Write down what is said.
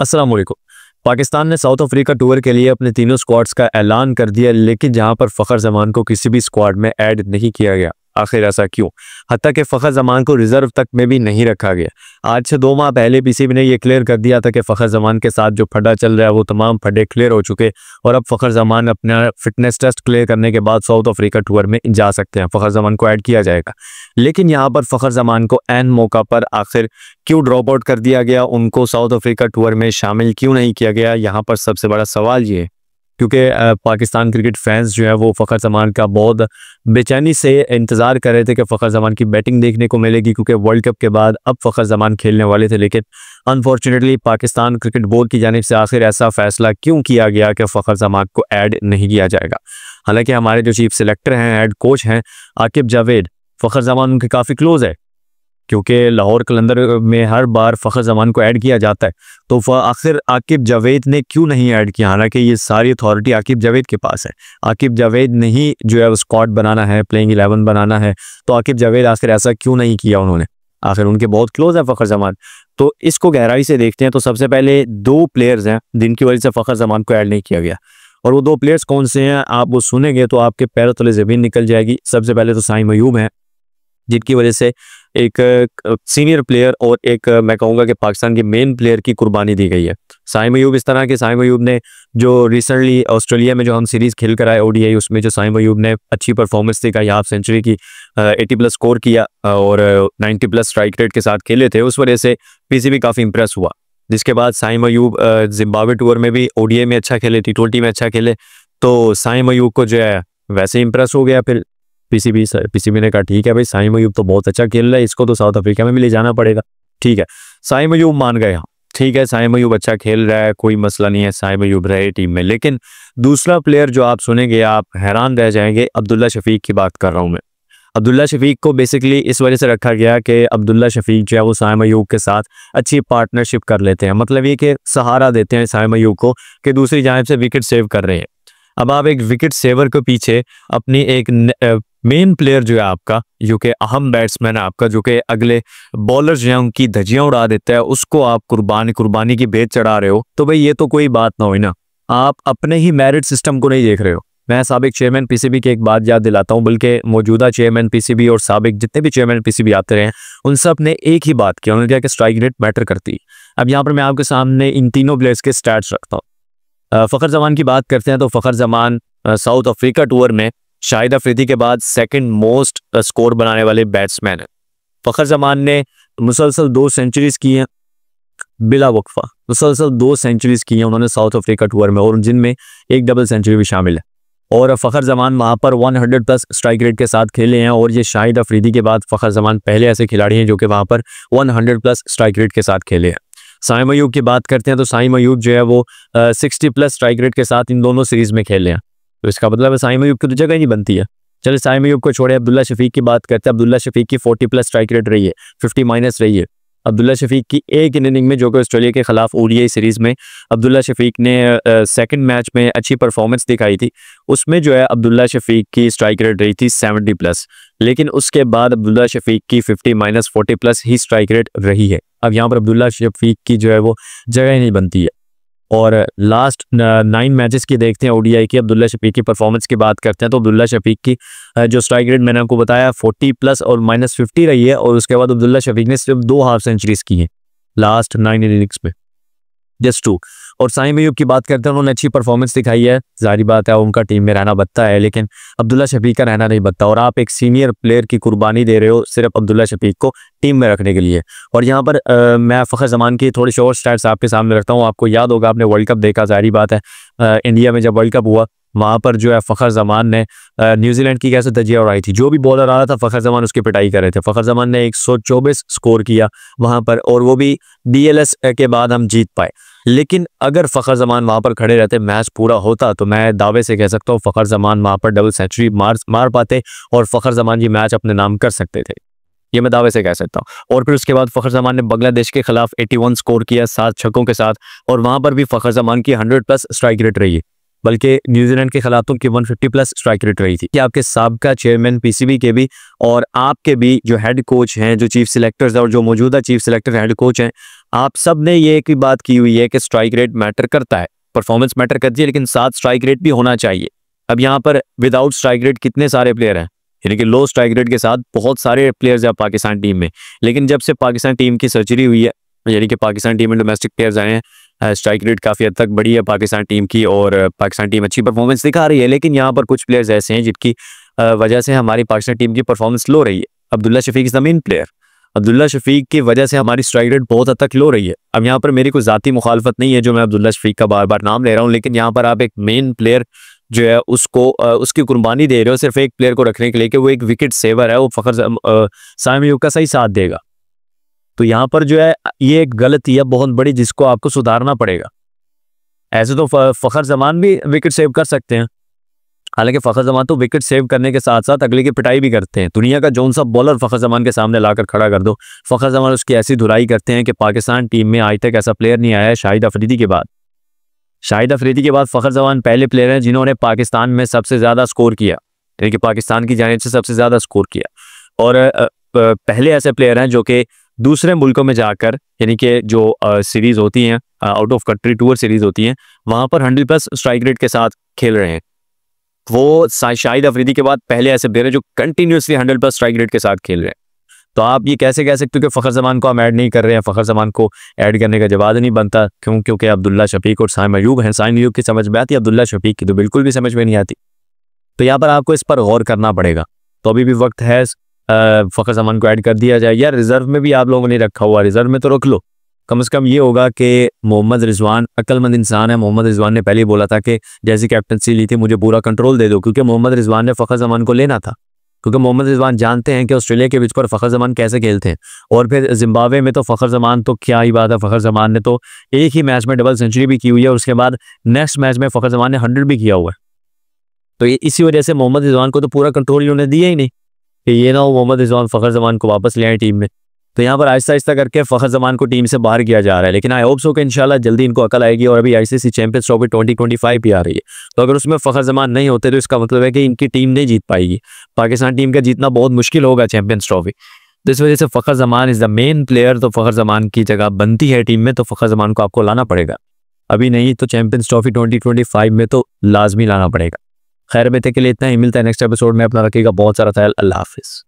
असलम पाकिस्तान ने south Africa tour के लिए अपने तीनों स्क्वाड्स का ऐलान कर दिया लेकिन जहां पर फ़खर जमान को किसी भी स्क्वाड में ऐड नहीं किया गया आखिर ऐसा क्यों हती कि फ़खर जमान को रिजर्व तक में भी नहीं रखा गया आज से दो माह पहले पीसीबी ने यह क्लियर कर दिया था कि फ़खर जमान के साथ जो फड्डा चल रहा है वो तमाम फड्डे क्लियर हो चुके और अब फ़खर जमान अपना फिटनेस टेस्ट क्लियर करने के बाद साउथ अफ्रीका टूर में जा सकते हैं फ़खर जमान को ऐड किया जाएगा लेकिन यहाँ पर फ़खर जमान को एन मौका पर आखिर क्यों ड्रॉप आउट कर दिया गया उनको साउथ अफ्रीका टूर में शामिल क्यों नहीं किया गया यहाँ पर सबसे बड़ा सवाल ये है क्योंकि पाकिस्तान क्रिकेट फैंस जो है वो फ़खर जमान का बहुत बेचैनी से इंतज़ार कर रहे थे कि फ़खर जमान की बैटिंग देखने को मिलेगी क्योंकि वर्ल्ड कप के बाद अब फ़खर जमान खेलने वाले थे लेकिन अनफॉर्चुनेटली पाकिस्तान क्रिकेट बोर्ड की जानब से आखिर ऐसा फैसला क्यों किया गया कि फ़खर जमान को ऐड नहीं किया जाएगा हालांकि हमारे जो चीफ सेलेक्टर हैं हेड कोच हैं आकिब जावेद फ़खर जमान उनके काफ़ी क्लोज़ है क्योंकि लाहौर कलंदर में हर बार फ़खर जमान को ऐड किया जाता है तो आखिर आकिब जावेद ने क्यों नहीं ऐड किया हालांकि ये सारी अथॉरिटी आकिब जावेद के पास है आकिब जावेद ने ही जो है स्कॉट बनाना है प्लेइंग एलेवन बनाना है तो आकिब जावेद आखिर ऐसा क्यों नहीं किया उन्होंने आखिर उनके बहुत क्लोज है फ़खर जमान तो इसको गहराई से देखते हैं तो सबसे पहले दो प्लेयर्स हैं जिनकी वजह से फ़खर जमान को ऐड नहीं किया गया और वो दो प्लेयर्स कौन से हैं आप वो सुनेंगे तो आपके पैरों तले ज़मीन निकल जाएगी सबसे पहले तो साई मयूब हैं जिनकी वजह से एक सीनियर प्लेयर और एक मैं कहूँगा कि पाकिस्तान के मेन प्लेयर की कुर्बानी दी गई है साई मयूब इस तरह के साई मयूब ने जो रिसेंटली ऑस्ट्रेलिया में जो हम सीरीज़ खेल कर आए ओडीआई उसमें जो साई मयूब ने अच्छी परफॉर्मेंस दिखाई हाफ सेंचुरी की एटी प्लस स्कोर किया और नाइन्टी प्लस स्ट्राइक रेट के साथ खेले थे उस वजह से पीसीबी काफ़ी इंप्रेस हुआ जिसके बाद साई मयूब जिम्बावे टूर में भी ओडीआई में अच्छा खेले टी ट्वेंटी में अच्छा खेले तो साई मयूब को जो है वैसे इंप्रेस हो गया फिर पीसीबी पीसीबी ने कहा ठीक है भाई साई मयूब तो बहुत अच्छा खेल रहा है इसको तो साउथ अफ्रीका में भी ले जाना पड़ेगा ठीक है साई मयूब मान गए हाँ ठीक है साई मयूब अच्छा खेल रहा है कोई मसला नहीं है साई मयूब रहे टीम में लेकिन दूसरा प्लेयर जो आप सुनेंगे आप हैरान रह जाएंगे अब्दुल्ला शफीक की बात कर रहा हूँ मैं अब्दुल्ला शफीक को बेसिकली इस वजह से रखा गया कि अब्दुल्ला शफीक जो है वो साय मयूब के साथ अच्छी पार्टनरशिप कर लेते हैं मतलब ये कि सहारा देते हैं साय मयूब को कि दूसरी जानब से विकेट सेव कर रहे हैं अब आप एक विकेट सेवर के पीछे अपनी एक मेन प्लेयर जो है आपका जो कि अहम बैट्समैन है आपका जो कि अगले बॉलर जो है उनकी धजियां उड़ा देता है उसको आप कुर्बानी कुर्बानी की भेज चढ़ा रहे हो तो भाई ये तो कोई बात ना हो ना आप अपने ही मेरिट सिस्टम को नहीं देख रहे हो मैं सबक चेयरमैन पीसीबी की एक बात याद दिलाता हूँ बल्कि मौजूदा चेयरमैन पीसीबी और सबक जितने भी चेयरमैन पीसीबी आते रहे उन सब ने एक ही बात की उन्होंने कहा कि स्ट्राइक रेट मैटर करती है अब यहाँ पर मैं आपके सामने इन तीनों प्लेयर्स के स्टैट्स रखता हूँ फ़खर जमान की बात करते हैं तो Fakhar Zaman South Africa tour में शाहिद अफरीदी के बाद सेकंड मोस्ट स्कोर बनाने वाले बैट्समैन है फ़खर जमान ने मुसलसल दो सेंचुरीज़ की हैं बिला वक्फा मुसलसल दो सेंचुरीज़ की हैं उन्होंने साउथ अफ्रीका टूर में और जिनमें एक डबल सेंचुरी भी शामिल है और फ़खर जमान वहाँ पर 100 प्लस स्ट्राइक रेट के साथ खेले हैं और ये शाहिद अफरीदी के बाद फ़खर जमान पहले ऐसे खिलाड़ी हैं जो कि वहाँ पर 100 प्लस स्ट्राइक रेट के साथ खेले हैं साई मयूब की बात करते हैं तो साई मयूब जो है वो सिक्सटी प्लस स्ट्राइक रेट के साथ इन दोनों सीरीज़ में खेले हैं तो इसका मतलब साई मयूब की तो जगह नहीं बनती है चलिए साई मयूब को छोड़े अब्दुल्ला शफीक की बात करते हैं अब्दुल्ला शफीक की फोर्टी प्लस स्ट्राइक रेट रही है फिफ्टी माइनस रही है अब्दुल्ला शफीक की एक इनिंग में जो कि ऑस्ट्रेलिया के खिलाफ ओडीआई सीरीज़ में अब्दुल्ला शफीक ने सेकंड मैच में अच्छी परफॉर्मेंस दिखाई थी उसमें जो है अब्दुल्ला शफीक की स्ट्राइक रेट रही थी 70 प्लस लेकिन उसके बाद अब्दुल्ला शफीक की 50 माइनस फोर्टी प्लस ही स्ट्राइक रेट रही है अब यहाँ पर अब्दुल्ला शफीक की जो है वो जगह ही नहीं बनती है और लास्ट नाइन मैचेस की देखते हैं ओडीआई की अब्दुल्ला शफीक की परफॉर्मेंस की बात करते हैं तो अब्दुल्ला शफीक की जो स्ट्राइक रेट मैंने आपको बताया फोर्टी प्लस और माइनस फिफ्टी रही है और उसके बाद अब्दुल्ला शफीक ने सिर्फ दो हाफ सेंचुरीज की हैं लास्ट नाइन इनिंग्स में जस्ट टू और साई मयूब की बात करते हैं उन्होंने अच्छी परफॉर्मेंस दिखाई है जारी बात है उनका टीम में रहना बदता है लेकिन अब्दुल्ला शफीक का रहना नहीं बत्ता और आप एक सीनियर प्लेयर की कुर्बानी दे रहे हो सिर्फ अब्दुल्ला शफीक को टीम में रखने के लिए और यहाँ पर आ, मैं फ़खर जमान की थोड़ी शोर स्टार्ट आपके सामने रखता हूँ आपको याद होगा आपने वर्ल्ड कप देखा जारी बात है इंडिया में जब वर्ल्ड कप हुआ वहाँ पर जो है फ़खर जमान ने न्यूजीलैंड की कैसे तजिया उड़ाई थी जो भी बॉलर आ रहा था फ़खर जमान उसकी पिटाई कर रहे थे फ़खर जमान ने एक स्कोर किया वहाँ पर और वो भी डी के बाद हम जीत पाए लेकिन अगर फ़खर जमान वहां पर खड़े रहते मैच पूरा होता तो मैं दावे से कह सकता हूँ फ़खर जमान वहां पर डबल सेंचुरी मार मार पाते और फ़खर जमान ये मैच अपने नाम कर सकते थे ये मैं दावे से कह सकता हूँ और फिर उसके बाद फ़खर जमान ने बांग्लादेश के खिलाफ 81 स्कोर किया सात छक्कों के साथ और वहां पर भी फ़खर जमान की 100 प्लस स्ट्राइक रेट रही है बल्कि न्यूजीलैंड के खिलाफ तो उनकी 150 प्लस स्ट्राइक रेट रही थी कि आपके सबका चेयरमैन पीसीबी के भी और आपके भी जो हेड कोच हैं जो चीफ सिलेक्टर्स और जो मौजूदा चीफ सिलेक्टर हेड कोच हैं आप सब ने ये एक बात की हुई है कि स्ट्राइक रेट मैटर करता है परफॉर्मेंस मैटर करती है लेकिन साथ स्ट्राइक रेट भी होना चाहिए अब यहाँ पर विदाउट स्ट्राइक रेट कितने सारे प्लेयर हैं यानी कि लो स्ट्राइक रेट के साथ बहुत सारे प्लेयर्स हैं पाकिस्तान टीम में लेकिन जब से पाकिस्तान टीम की सर्जरी हुई है यानी कि पाकिस्तान टीम में डोमेस्टिक प्लेयर्स आए हैं स्ट्राइक रेट काफ़ी हद तक बड़ी है पाकिस्तान टीम की और पाकिस्तान टीम अच्छी परफॉर्मेंस दिखा रही है लेकिन यहाँ पर कुछ प्लेयर्स ऐसे हैं जिनकी वजह से हमारी पाकिस्तान टीम की परफॉर्मेंस लो रही है Abdullah Shafique is the main player Abdullah Shafique की वजह से हमारी स्ट्राइक रेट बहुत हद तक लो रही है अब यहाँ पर मेरी कोई ज़ाती मुखालफत नहीं है जो मैं अब्दुल्ला शफीक का बार बार नाम ले रहा हूँ लेकिन यहाँ पर आप एक मेन प्लेयर जो है उसको उसकी कुर्बानी दे रहे हो सिर्फ एक प्लेयर को रखने के लिए कि वो एक विकेट सेवर है वो फ़खर सामयूब का सही साथ देगा तो यहाँ पर जो है ये एक गलती है बहुत बड़ी जिसको आपको सुधारना पड़ेगा ऐसे तो फ़खर जमान भी विकेट सेव कर सकते हैं हालांकि फ़खर जमान तो विकेट सेव करने के साथ साथ अगले की पिटाई भी करते हैं दुनिया का जोन सा बॉलर फ़खर जमान के सामने लाकर खड़ा कर दो फ़खर जमान उसकी ऐसी धुराई करते हैं कि पाकिस्तान टीम में आज तक ऐसा प्लेयर नहीं आया है शाहिद अफरीदी के बाद शाहिद अफरीदी के बाद फ़खर जमान पहले प्लेयर हैं जिन्होंने पाकिस्तान में सबसे ज़्यादा स्कोर किया यानी कि पाकिस्तान की जानब से सबसे ज़्यादा स्कोर किया और पहले ऐसे प्लेयर हैं जो कि दूसरे मुल्कों में जाकर यानी कि जो सीरीज़ होती हैं out of country tour series होती हैं वहाँ पर हंड्रेड प्लस स्ट्राइक रेट के साथ खेल रहे हैं वो शाहिद अफरीदी के बाद पहले ऐसे प्लेयर हैं जो continuously hundred plus strike rate के साथ खेल रहे हैं तो आप ये कैसे कह सकते हो कि फ़खर जमान को हम ऐड नहीं कर रहे हैं फ़खर जमान को ऐड करने का जवाब नहीं बनता क्यों क्योंकि अब्दुल्ला शफीक और साइम अयूब हैं साइम अयूब की समझ में आती अब्दुल्ला शफीक की तो बिल्कुल भी समझ में नहीं आती तो यहाँ पर आपको इस पर गौर करना पड़ेगा तो अभी भी वक्त है फ़खर जमान को ऐड कर दिया जाए या रिज़र्व में भी आप लोगों ने रखा हुआ रिज़र्व में तो रख लो कम से कम ये होगा कि मोहम्मद रिजवान अक्लमंद इंसान है मोहम्मद रिजवान ने पहले ही बोला था कि जैसी कैप्टनसी ली थी मुझे पूरा कंट्रोल दे दो क्योंकि मोहम्मद रिजवान ने फ़खर जमान को लेना था क्योंकि मोहम्मद रिजवान जानते हैं कि ऑस्ट्रेलिया के बीच पर फ़खर जमान कैसे खेलते हैं और फिर जिम्बावे में तो फ़खर जमान तो क्या ही बात है फ़खर जमान ने तो एक ही मैच में डबल सेंचुरी भी की हुई है और उसके बाद नेक्स्ट मैच में फ़खर जमान ने हंड्रेड भी किया हुआ है तो इसी वजह से मोहम्मद रिजवान को तो पूरा कंट्रोल इन्होंने दिया ही नहीं कि ये ना हो मोहम्मद रिजवान फ़खर जमान को वापस ले आए टीम में तो यहाँ पर आहिस्ता आहिस्ता करके फखर जमान को टीम से बाहर किया जा रहा है लेकिन आई होप सो कि इंशाल्लाह जल्दी इनको अकल आएगी और अभी ICC champions trophy twenty twenty five भी आ रही है तो अगर उसमें फखर जमान नहीं होते तो इसका मतलब है कि इनकी टीम नहीं जीत पाएगी पाकिस्तान टीम का जीतना बहुत मुश्किल होगा चैंपियंस ट्रॉफी तो इस वजह से Fakhar Zaman is the main player तो फ़खर जमान की जगह बनती है टीम में तो फ़खर जमान को आपको लाना पड़ेगा अभी नहीं तो champions trophy twenty twenty five में तो लाजमी लाना पड़ेगा खैर बेहतर के लिए इतना ही मिलता है नेक्स्ट एपिसोड में अपना रखेगा बहुत सारा ख्याल अल्लाह हाफिज़